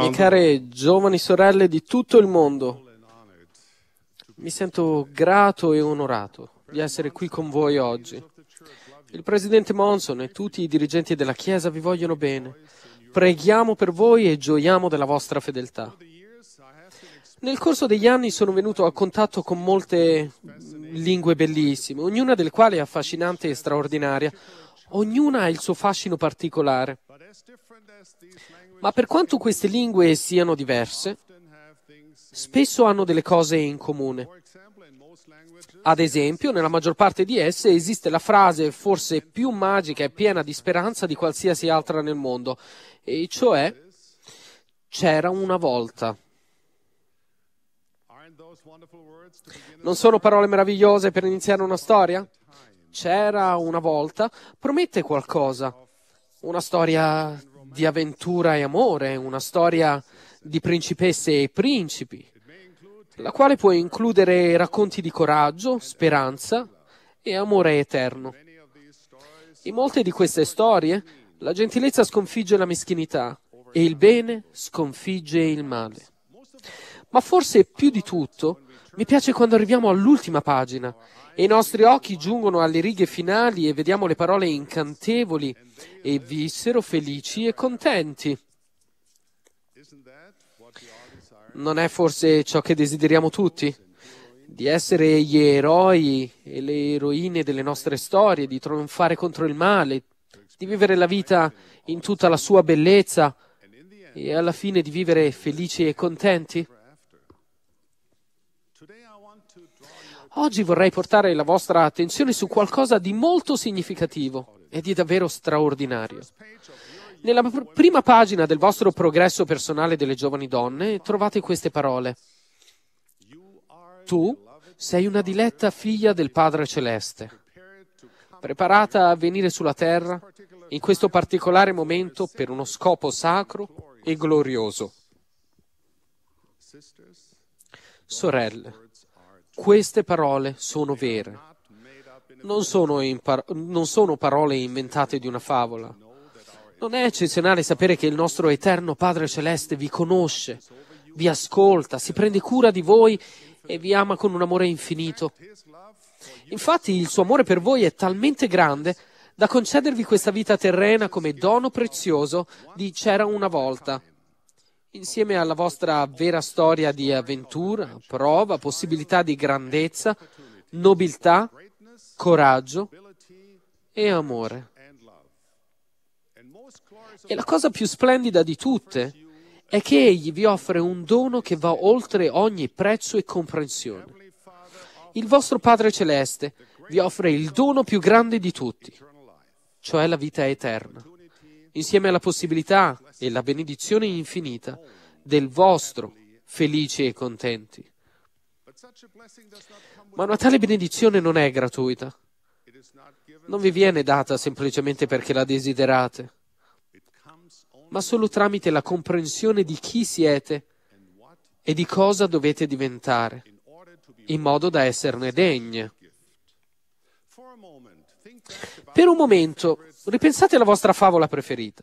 Mie care giovani sorelle di tutto il mondo, mi sento grato e onorato di essere qui con voi oggi. Il presidente Monson e tutti i dirigenti della Chiesa vi vogliono bene. Preghiamo per voi e gioiamo della vostra fedeltà. Nel corso degli anni sono venuto a contatto con molte lingue bellissime, ognuna delle quali è affascinante e straordinaria. Ognuna ha il suo fascino particolare. Ma per quanto queste lingue siano diverse, spesso hanno delle cose in comune. Ad esempio, nella maggior parte di esse esiste la frase forse più magica e piena di speranza di qualsiasi altra nel mondo, e cioè c'era una volta. Non sono parole meravigliose per iniziare una storia? C'era una volta promette qualcosa una storia di avventura e amore, una storia di principesse e principi, la quale può includere racconti di coraggio, speranza e amore eterno. In molte di queste storie la gentilezza sconfigge la meschinità e il bene sconfigge il male. Ma forse più di tutto mi piace quando arriviamo all'ultima pagina e i nostri occhi giungono alle righe finali e vediamo le parole incantevoli e vissero felici e contenti. Non è forse ciò che desideriamo tutti? Di essere gli eroi e le eroine delle nostre storie, di trionfare contro il male, di vivere la vita in tutta la sua bellezza e alla fine di vivere felici e contenti? Oggi vorrei portare la vostra attenzione su qualcosa di molto significativo ed è davvero straordinario. Nella prima pagina del vostro progresso personale delle giovani donne trovate queste parole. Tu sei una diletta figlia del Padre Celeste, preparata a venire sulla terra in questo particolare momento per uno scopo sacro e glorioso. Sorelle, queste parole sono vere non sono, par- non sono parole inventate di una favola. Non è eccezionale sapere che il nostro eterno Padre Celeste vi conosce, vi ascolta, si prende cura di voi e vi ama con un amore infinito. Infatti il suo amore per voi è talmente grande da concedervi questa vita terrena come dono prezioso di C'era una volta, insieme alla vostra vera storia di avventura, prova, possibilità di grandezza, nobiltà coraggio e amore. E la cosa più splendida di tutte è che Egli vi offre un dono che va oltre ogni prezzo e comprensione. Il vostro Padre Celeste vi offre il dono più grande di tutti, cioè la vita eterna, insieme alla possibilità e la benedizione infinita del vostro felici e contenti ma una tale benedizione non è gratuita. Non vi viene data semplicemente perché la desiderate, ma solo tramite la comprensione di chi siete e di cosa dovete diventare, in modo da esserne degne. Per un momento, ripensate alla vostra favola preferita.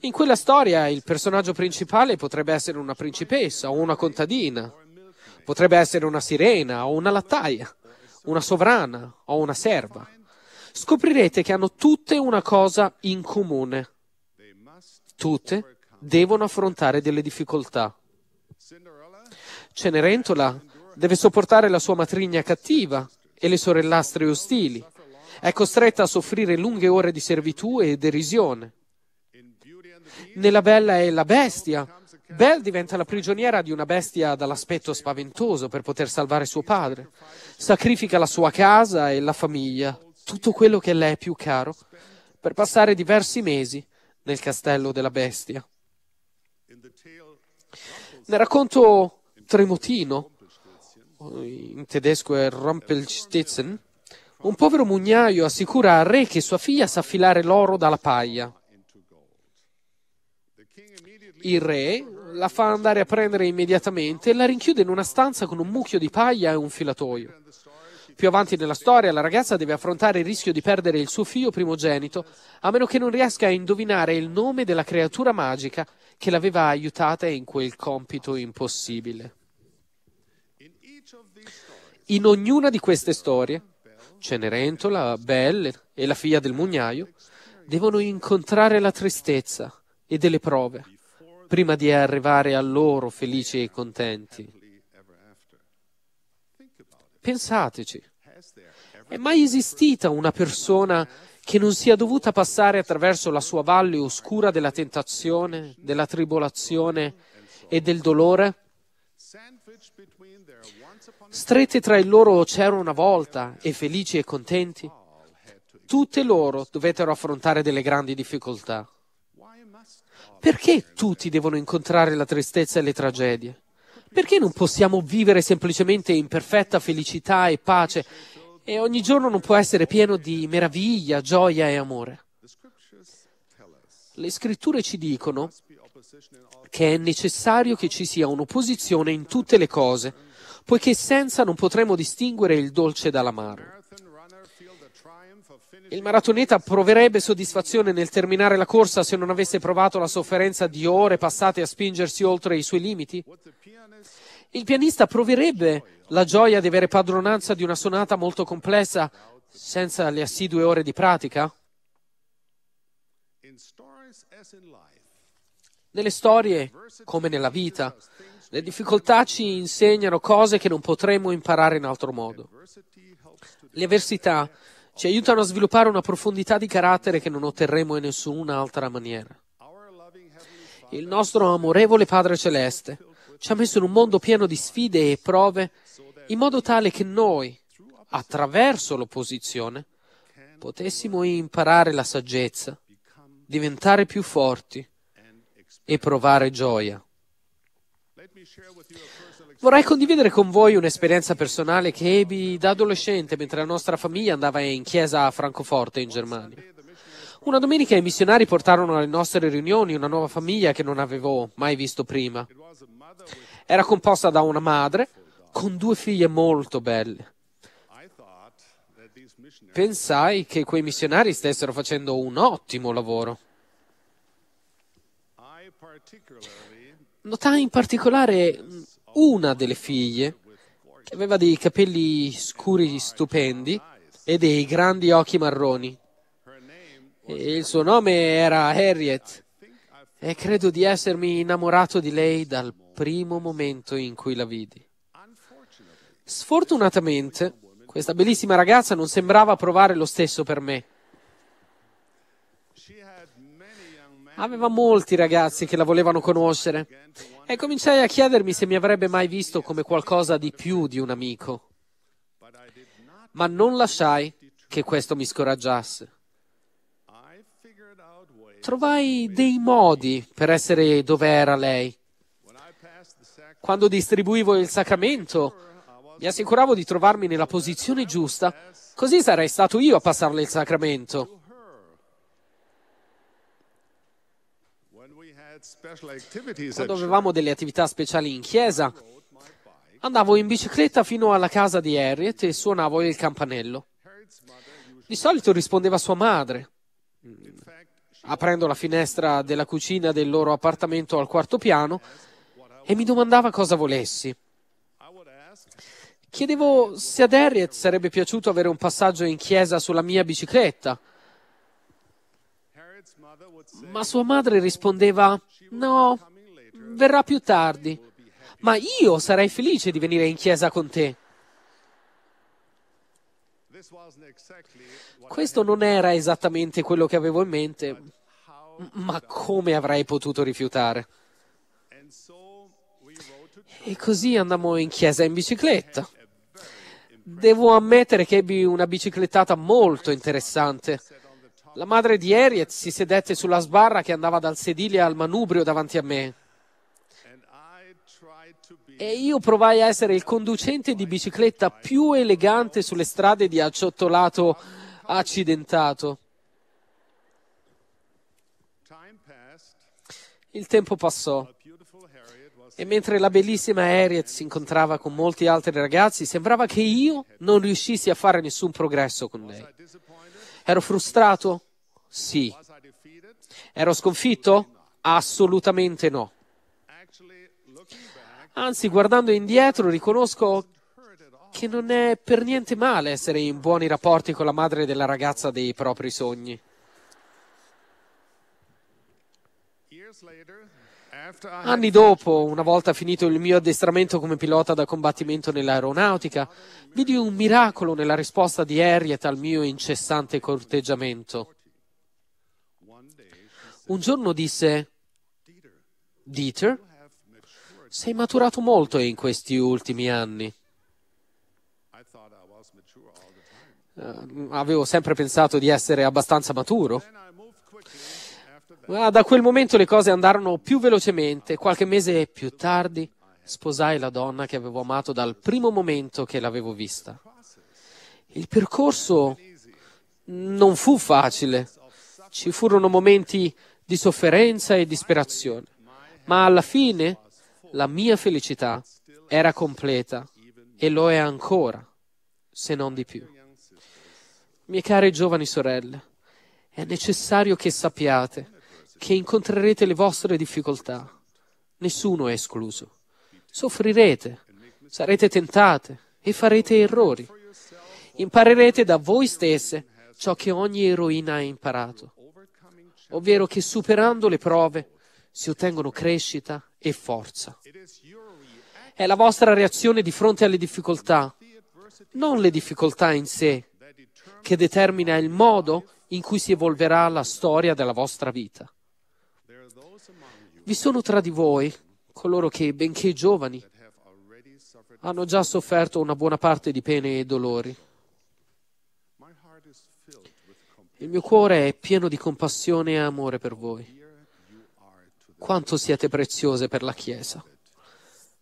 In quella storia il personaggio principale potrebbe essere una principessa o una contadina Potrebbe essere una sirena o una lattaia, una sovrana o una serva. Scoprirete che hanno tutte una cosa in comune. Tutte devono affrontare delle difficoltà. Cenerentola deve sopportare la sua matrigna cattiva e le sorellastre ostili. È costretta a soffrire lunghe ore di servitù e derisione. Nella Bella è la Bestia Belle diventa la prigioniera di una bestia dall'aspetto spaventoso per poter salvare suo padre. Sacrifica la sua casa e la famiglia, tutto quello che le è più caro, per passare diversi mesi nel castello della bestia. Nel racconto Tremotino, in tedesco è Rumpelstitzen, un povero mugnaio assicura al re che sua figlia sa affilare l'oro dalla paglia. Il re la fa andare a prendere immediatamente e la rinchiude in una stanza con un mucchio di paglia e un filatoio. Più avanti nella storia, la ragazza deve affrontare il rischio di perdere il suo figlio primogenito, a meno che non riesca a indovinare il nome della creatura magica che l'aveva aiutata in quel compito impossibile. In ognuna di queste storie, Cenerentola, Belle e la figlia del mugnaio devono incontrare la tristezza e delle prove prima di arrivare a loro felici e contenti. Pensateci, è mai esistita una persona che non sia dovuta passare attraverso la sua valle oscura della tentazione, della tribolazione e del dolore? Strette tra il loro c'era una volta e felici e contenti, tutte loro dovettero affrontare delle grandi difficoltà. Perché tutti devono incontrare la tristezza e le tragedie? Perché non possiamo vivere semplicemente in perfetta felicità e pace e ogni giorno non può essere pieno di meraviglia, gioia e amore? Le scritture ci dicono che è necessario che ci sia un'opposizione in tutte le cose, poiché senza non potremo distinguere il dolce dall'amaro. Il maratoneta proverebbe soddisfazione nel terminare la corsa se non avesse provato la sofferenza di ore passate a spingersi oltre i suoi limiti? Il pianista proverebbe la gioia di avere padronanza di una sonata molto complessa senza le assidue ore di pratica? Nelle storie, come nella vita, le difficoltà ci insegnano cose che non potremmo imparare in altro modo. Le avversità ci aiutano a sviluppare una profondità di carattere che non otterremo in nessun'altra maniera. Il nostro amorevole Padre Celeste ci ha messo in un mondo pieno di sfide e prove in modo tale che noi, attraverso l'opposizione, potessimo imparare la saggezza, diventare più forti e provare gioia. Vorrei condividere con voi un'esperienza personale che ebbi da adolescente mentre la nostra famiglia andava in chiesa a Francoforte in Germania. Una domenica i missionari portarono alle nostre riunioni una nuova famiglia che non avevo mai visto prima. Era composta da una madre con due figlie molto belle. Pensai che quei missionari stessero facendo un ottimo lavoro. Notai in particolare una delle figlie, che aveva dei capelli scuri stupendi e dei grandi occhi marroni. E il suo nome era Harriet e credo di essermi innamorato di lei dal primo momento in cui la vidi. Sfortunatamente, questa bellissima ragazza non sembrava provare lo stesso per me. Aveva molti ragazzi che la volevano conoscere e cominciai a chiedermi se mi avrebbe mai visto come qualcosa di più di un amico. Ma non lasciai che questo mi scoraggiasse. Trovai dei modi per essere dove era lei. Quando distribuivo il sacramento, mi assicuravo di trovarmi nella posizione giusta, così sarei stato io a passarle il sacramento. Quando avevamo delle attività speciali in chiesa, andavo in bicicletta fino alla casa di Harriet e suonavo il campanello. Di solito rispondeva sua madre, mm, aprendo la finestra della cucina del loro appartamento al quarto piano, e mi domandava cosa volessi. Chiedevo se ad Harriet sarebbe piaciuto avere un passaggio in chiesa sulla mia bicicletta ma sua madre rispondeva, no, verrà più tardi, ma io sarei felice di venire in chiesa con te. Questo non era esattamente quello che avevo in mente, ma come avrei potuto rifiutare? E così andammo in chiesa in bicicletta. Devo ammettere che ebbi una biciclettata molto interessante. La madre di Harriet si sedette sulla sbarra che andava dal sedile al manubrio davanti a me. E io provai a essere il conducente di bicicletta più elegante sulle strade di acciottolato accidentato. Il tempo passò e mentre la bellissima Harriet si incontrava con molti altri ragazzi, sembrava che io non riuscissi a fare nessun progresso con lei. Ero frustrato sì. Ero sconfitto? Assolutamente no. Anzi, guardando indietro, riconosco che non è per niente male essere in buoni rapporti con la madre della ragazza dei propri sogni. Anni dopo, una volta finito il mio addestramento come pilota da combattimento nell'aeronautica, vidi un miracolo nella risposta di Harriet al mio incessante corteggiamento. Un giorno disse, Dieter, sei maturato molto in questi ultimi anni. Eh, avevo sempre pensato di essere abbastanza maturo. Ma da quel momento le cose andarono più velocemente. Qualche mese più tardi sposai la donna che avevo amato dal primo momento che l'avevo vista. Il percorso non fu facile. Ci furono momenti di sofferenza e disperazione, ma alla fine la mia felicità era completa e lo è ancora, se non di più. Mie care giovani sorelle, è necessario che sappiate che incontrerete le vostre difficoltà, nessuno è escluso. Soffrirete, sarete tentate e farete errori. Imparerete da voi stesse ciò che ogni eroina ha imparato ovvero che superando le prove si ottengono crescita e forza. È la vostra reazione di fronte alle difficoltà, non le difficoltà in sé, che determina il modo in cui si evolverà la storia della vostra vita. Vi sono tra di voi coloro che, benché giovani, hanno già sofferto una buona parte di pene e dolori Il mio cuore è pieno di compassione e amore per voi. Quanto siete preziose per la Chiesa.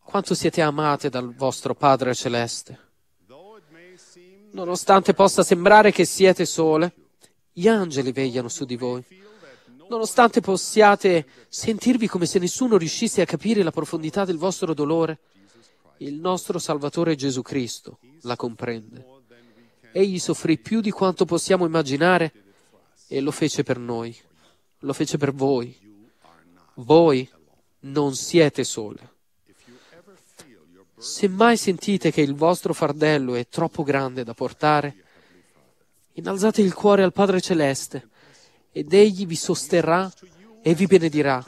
Quanto siete amate dal vostro Padre Celeste. Nonostante possa sembrare che siete sole, gli angeli vegliano su di voi. Nonostante possiate sentirvi come se nessuno riuscisse a capire la profondità del vostro dolore, il nostro Salvatore Gesù Cristo la comprende. Egli soffrì più di quanto possiamo immaginare e lo fece per noi, lo fece per voi. Voi non siete soli. Se mai sentite che il vostro fardello è troppo grande da portare, innalzate il cuore al Padre Celeste ed Egli vi sosterrà e vi benedirà.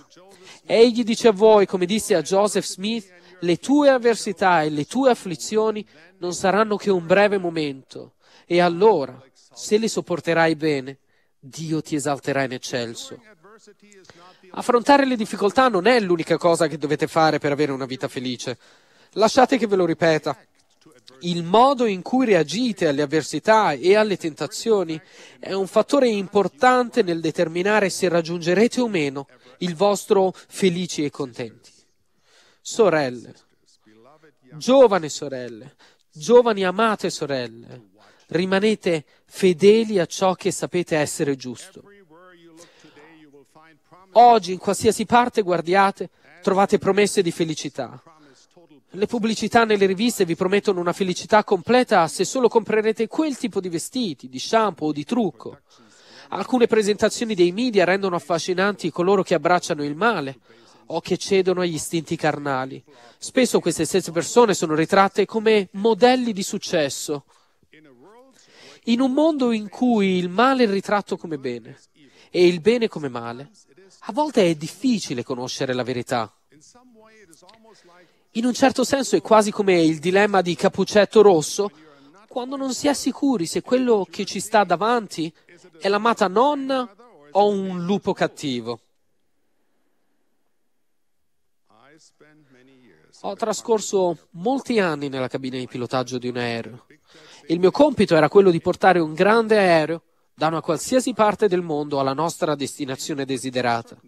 Egli dice a voi, come disse a Joseph Smith, le tue avversità e le tue afflizioni non saranno che un breve momento, e allora, se le sopporterai bene, Dio ti esalterà in eccelso. Affrontare le difficoltà non è l'unica cosa che dovete fare per avere una vita felice. Lasciate che ve lo ripeta. Il modo in cui reagite alle avversità e alle tentazioni è un fattore importante nel determinare se raggiungerete o meno il vostro felici e contenti. Sorelle, giovane sorelle, giovani amate sorelle, rimanete fedeli a ciò che sapete essere giusto. Oggi, in qualsiasi parte guardiate, trovate promesse di felicità. Le pubblicità nelle riviste vi promettono una felicità completa se solo comprerete quel tipo di vestiti, di shampoo o di trucco. Alcune presentazioni dei media rendono affascinanti coloro che abbracciano il male o che cedono agli istinti carnali. Spesso queste stesse persone sono ritratte come modelli di successo, in un mondo in cui il male è ritratto come bene e il bene come male, a volte è difficile conoscere la verità. In un certo senso è quasi come il dilemma di Capuccetto Rosso, quando non si è sicuri se quello che ci sta davanti è l'amata nonna o un lupo cattivo. Ho trascorso molti anni nella cabina di pilotaggio di un aereo. Il mio compito era quello di portare un grande aereo da una qualsiasi parte del mondo alla nostra destinazione desiderata.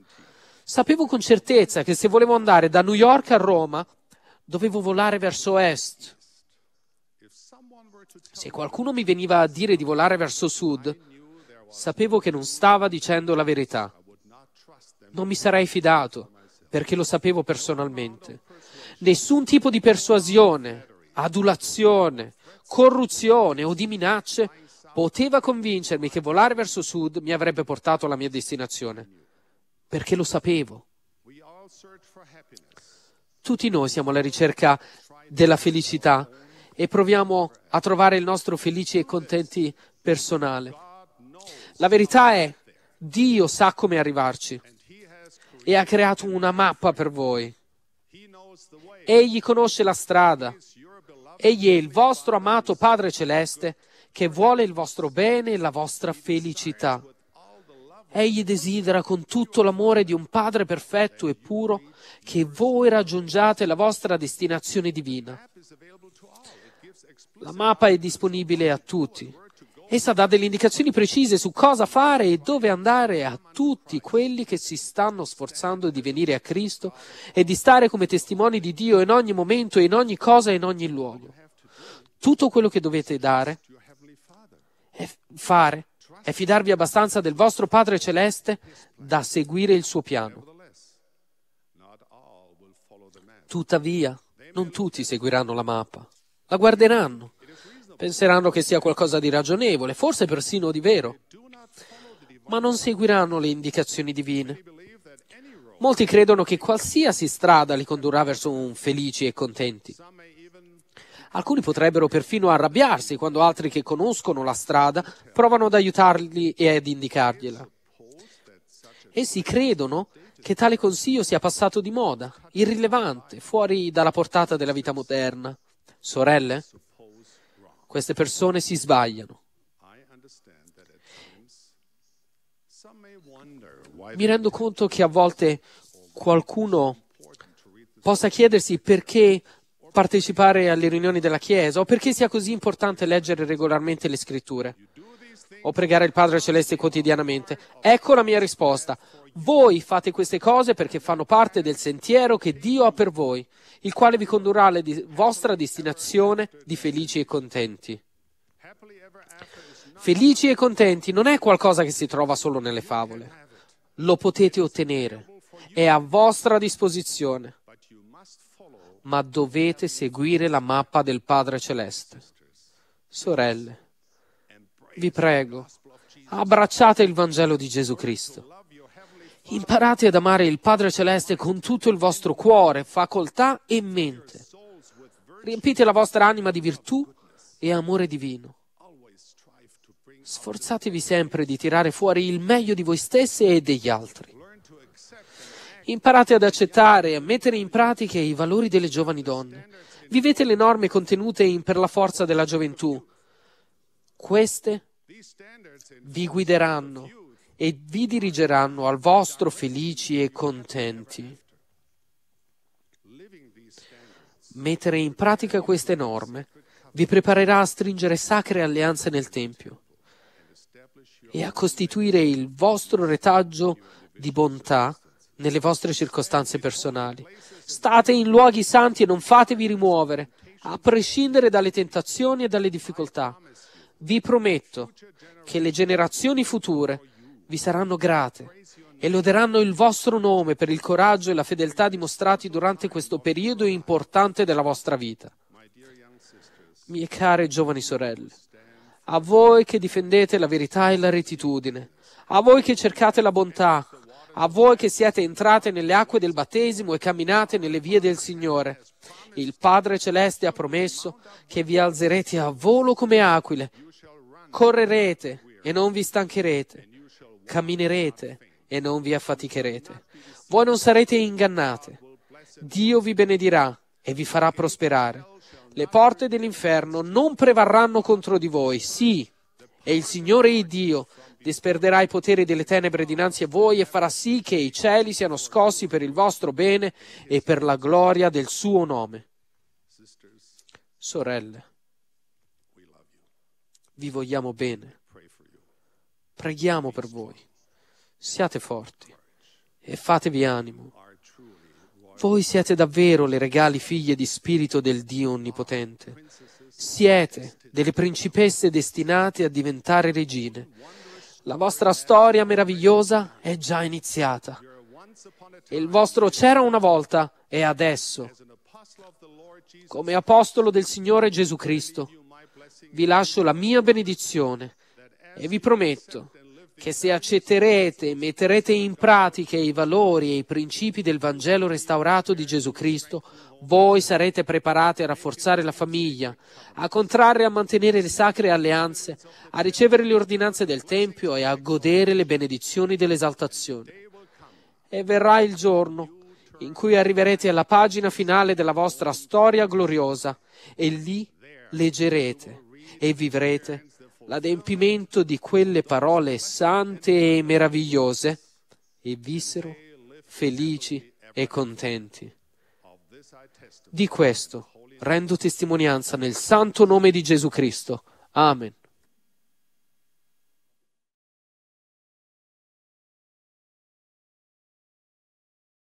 Sapevo con certezza che se volevo andare da New York a Roma, dovevo volare verso est. Se qualcuno mi veniva a dire di volare verso sud, sapevo che non stava dicendo la verità. Non mi sarei fidato perché lo sapevo personalmente. Nessun tipo di persuasione, adulazione, corruzione o di minacce poteva convincermi che volare verso sud mi avrebbe portato alla mia destinazione, perché lo sapevo. Tutti noi siamo alla ricerca della felicità e proviamo a trovare il nostro felice e contenti personale. La verità è, Dio sa come arrivarci e ha creato una mappa per voi. Egli conosce la strada. Egli è il vostro amato Padre Celeste che vuole il vostro bene e la vostra felicità. Egli desidera con tutto l'amore di un Padre perfetto e puro che voi raggiungiate la vostra destinazione divina. La mappa è disponibile a tutti Essa dà delle indicazioni precise su cosa fare e dove andare a tutti quelli che si stanno sforzando di venire a Cristo e di stare come testimoni di Dio in ogni momento, in ogni cosa, e in ogni luogo. Tutto quello che dovete dare è fare è fidarvi abbastanza del vostro Padre Celeste da seguire il suo piano. Tuttavia, non tutti seguiranno la mappa, la guarderanno penseranno che sia qualcosa di ragionevole, forse persino di vero, ma non seguiranno le indicazioni divine. Molti credono che qualsiasi strada li condurrà verso un felici e contenti. Alcuni potrebbero perfino arrabbiarsi quando altri che conoscono la strada provano ad aiutarli e ad indicargliela. Essi credono che tale consiglio sia passato di moda, irrilevante, fuori dalla portata della vita moderna. Sorelle, queste persone si sbagliano. Mi rendo conto che a volte qualcuno possa chiedersi perché partecipare alle riunioni della Chiesa o perché sia così importante leggere regolarmente le scritture o pregare il Padre Celeste quotidianamente. Ecco la mia risposta. Voi fate queste cose perché fanno parte del sentiero che Dio ha per voi, il quale vi condurrà alla di- vostra destinazione di felici e contenti. Felici e contenti non è qualcosa che si trova solo nelle favole. Lo potete ottenere, è a vostra disposizione, ma dovete seguire la mappa del Padre Celeste. Sorelle, vi prego, abbracciate il Vangelo di Gesù Cristo. Imparate ad amare il Padre Celeste con tutto il vostro cuore, facoltà e mente. Riempite la vostra anima di virtù e amore divino. Sforzatevi sempre di tirare fuori il meglio di voi stessi e degli altri. Imparate ad accettare e a mettere in pratica i valori delle giovani donne. Vivete le norme contenute in Per la forza della gioventù. Queste vi guideranno e vi dirigeranno al vostro felici e contenti. Mettere in pratica queste norme vi preparerà a stringere sacre alleanze nel Tempio e a costituire il vostro retaggio di bontà nelle vostre circostanze personali. State in luoghi santi e non fatevi rimuovere, a prescindere dalle tentazioni e dalle difficoltà. Vi prometto che le generazioni future vi saranno grate e loderanno il vostro nome per il coraggio e la fedeltà dimostrati durante questo periodo importante della vostra vita. Mie care giovani sorelle, a voi che difendete la verità e la rettitudine, a voi che cercate la bontà, a voi che siete entrate nelle acque del battesimo e camminate nelle vie del Signore. Il Padre Celeste ha promesso che vi alzerete a volo come aquile, correrete e non vi stancherete camminerete e non vi affaticherete. Voi non sarete ingannate. Dio vi benedirà e vi farà prosperare. Le porte dell'inferno non prevarranno contro di voi. Sì, e il Signore il Dio disperderà i poteri delle tenebre dinanzi a voi e farà sì che i cieli siano scossi per il vostro bene e per la gloria del suo nome. Sorelle, vi vogliamo bene preghiamo per voi. Siate forti e fatevi animo. Voi siete davvero le regali figlie di spirito del Dio Onnipotente. Siete delle principesse destinate a diventare regine. La vostra storia meravigliosa è già iniziata. Il vostro c'era una volta e adesso. Come apostolo del Signore Gesù Cristo, vi lascio la mia benedizione e vi prometto che se accetterete e metterete in pratica i valori e i principi del Vangelo restaurato di Gesù Cristo, voi sarete preparati a rafforzare la famiglia, a contrarre e a mantenere le sacre alleanze, a ricevere le ordinanze del Tempio e a godere le benedizioni dell'esaltazione. E verrà il giorno in cui arriverete alla pagina finale della vostra storia gloriosa e lì leggerete e vivrete l'adempimento di quelle parole sante e meravigliose e vissero felici e contenti. Di questo rendo testimonianza nel santo nome di Gesù Cristo. Amen.